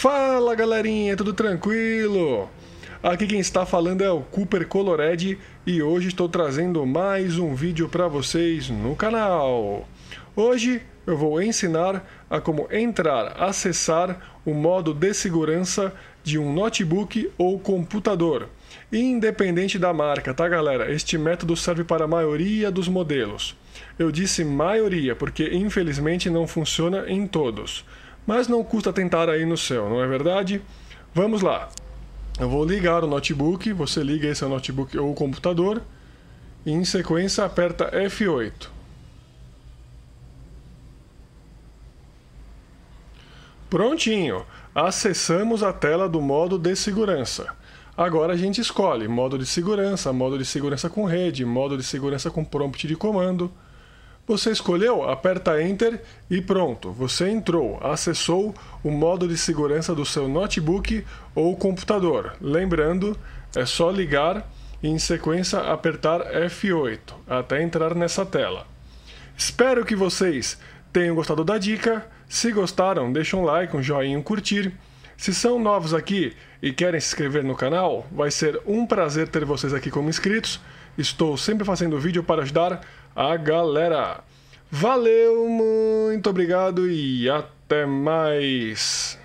Fala galerinha, tudo tranquilo? Aqui quem está falando é o Cooper Colored e hoje estou trazendo mais um vídeo para vocês no canal. Hoje eu vou ensinar a como entrar, acessar o modo de segurança de um notebook ou computador. Independente da marca, tá galera? Este método serve para a maioria dos modelos. Eu disse maioria porque infelizmente não funciona em todos mas não custa tentar aí no céu, não é verdade? Vamos lá. Eu vou ligar o notebook, você liga esse notebook ou o computador e em sequência aperta F8. Prontinho! Acessamos a tela do modo de segurança. Agora a gente escolhe modo de segurança, modo de segurança com rede, modo de segurança com prompt de comando. Você escolheu, aperta Enter e pronto, você entrou, acessou o modo de segurança do seu notebook ou computador. Lembrando, é só ligar e em sequência apertar F8 até entrar nessa tela. Espero que vocês tenham gostado da dica. Se gostaram, deixem um like, um joinha, um curtir. Se são novos aqui e querem se inscrever no canal, vai ser um prazer ter vocês aqui como inscritos. Estou sempre fazendo vídeo para ajudar a galera. Valeu, muito obrigado e até mais!